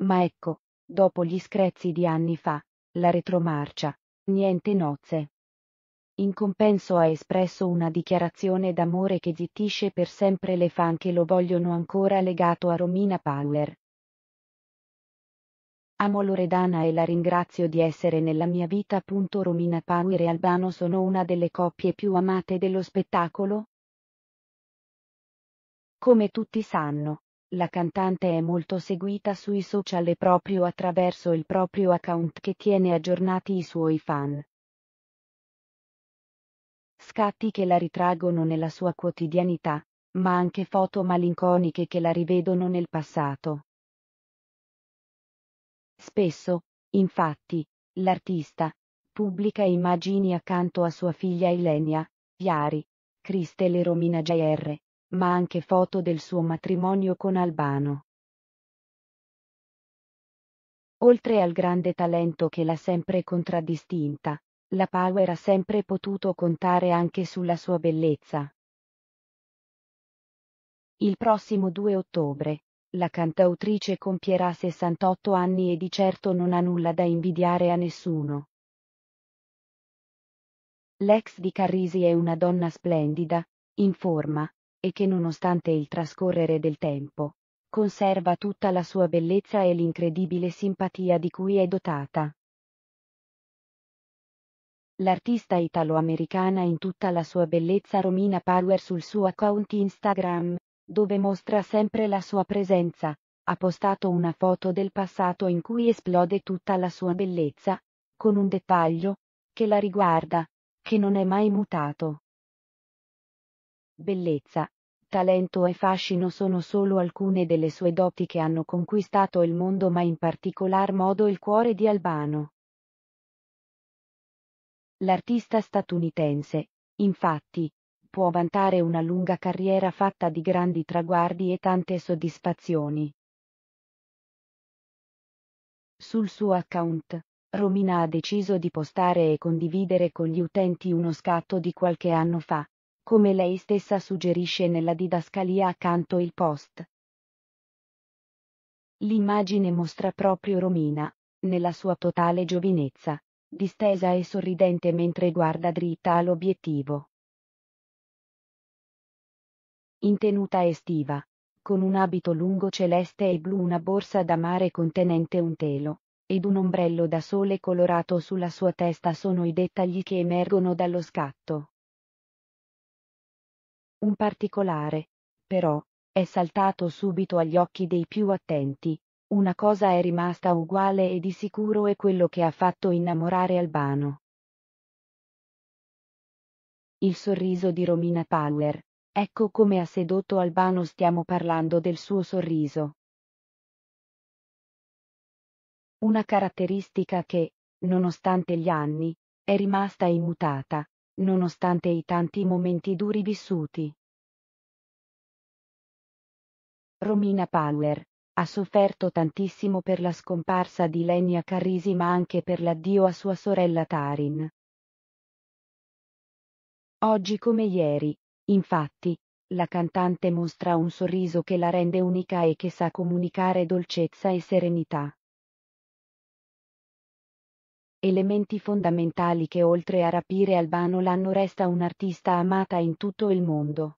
Ma ecco, dopo gli screzi di anni fa, la retromarcia, niente nozze. In compenso ha espresso una dichiarazione d'amore che zittisce per sempre le fan che lo vogliono ancora legato a Romina Power. Amo Loredana e la ringrazio di essere nella mia vita. Romina Power e Albano sono una delle coppie più amate dello spettacolo. Come tutti sanno, la cantante è molto seguita sui social e proprio attraverso il proprio account che tiene aggiornati i suoi fan. Scatti che la ritraggono nella sua quotidianità, ma anche foto malinconiche che la rivedono nel passato. Spesso, infatti, l'artista pubblica immagini accanto a sua figlia Ilenia, Viari, Cristele Romina Jr., ma anche foto del suo matrimonio con Albano. Oltre al grande talento che l'ha sempre contraddistinta, la Power ha sempre potuto contare anche sulla sua bellezza. Il prossimo 2 ottobre, la cantautrice compierà 68 anni e di certo non ha nulla da invidiare a nessuno. L'ex di Carrisi è una donna splendida, in forma, e che nonostante il trascorrere del tempo, conserva tutta la sua bellezza e l'incredibile simpatia di cui è dotata. L'artista italo-americana in tutta la sua bellezza Romina Power sul suo account Instagram, dove mostra sempre la sua presenza, ha postato una foto del passato in cui esplode tutta la sua bellezza, con un dettaglio, che la riguarda, che non è mai mutato. Bellezza, talento e fascino sono solo alcune delle sue doti che hanno conquistato il mondo ma in particolar modo il cuore di Albano. L'artista statunitense, infatti, può vantare una lunga carriera fatta di grandi traguardi e tante soddisfazioni. Sul suo account, Romina ha deciso di postare e condividere con gli utenti uno scatto di qualche anno fa, come lei stessa suggerisce nella didascalia accanto il post. L'immagine mostra proprio Romina, nella sua totale giovinezza, distesa e sorridente mentre guarda dritta all'obiettivo. In tenuta estiva, con un abito lungo celeste e blu, una borsa da mare contenente un telo, ed un ombrello da sole colorato sulla sua testa sono i dettagli che emergono dallo scatto. Un particolare, però, è saltato subito agli occhi dei più attenti. Una cosa è rimasta uguale e di sicuro è quello che ha fatto innamorare Albano. Il sorriso di Romina Power. Ecco come ha sedotto Albano stiamo parlando del suo sorriso. Una caratteristica che, nonostante gli anni, è rimasta immutata, nonostante i tanti momenti duri vissuti. Romina Power ha sofferto tantissimo per la scomparsa di Lenia Carrisi ma anche per l'addio a sua sorella Tarin. Oggi come ieri, infatti, la cantante mostra un sorriso che la rende unica e che sa comunicare dolcezza e serenità elementi fondamentali che oltre a rapire Albano l'anno resta un'artista amata in tutto il mondo.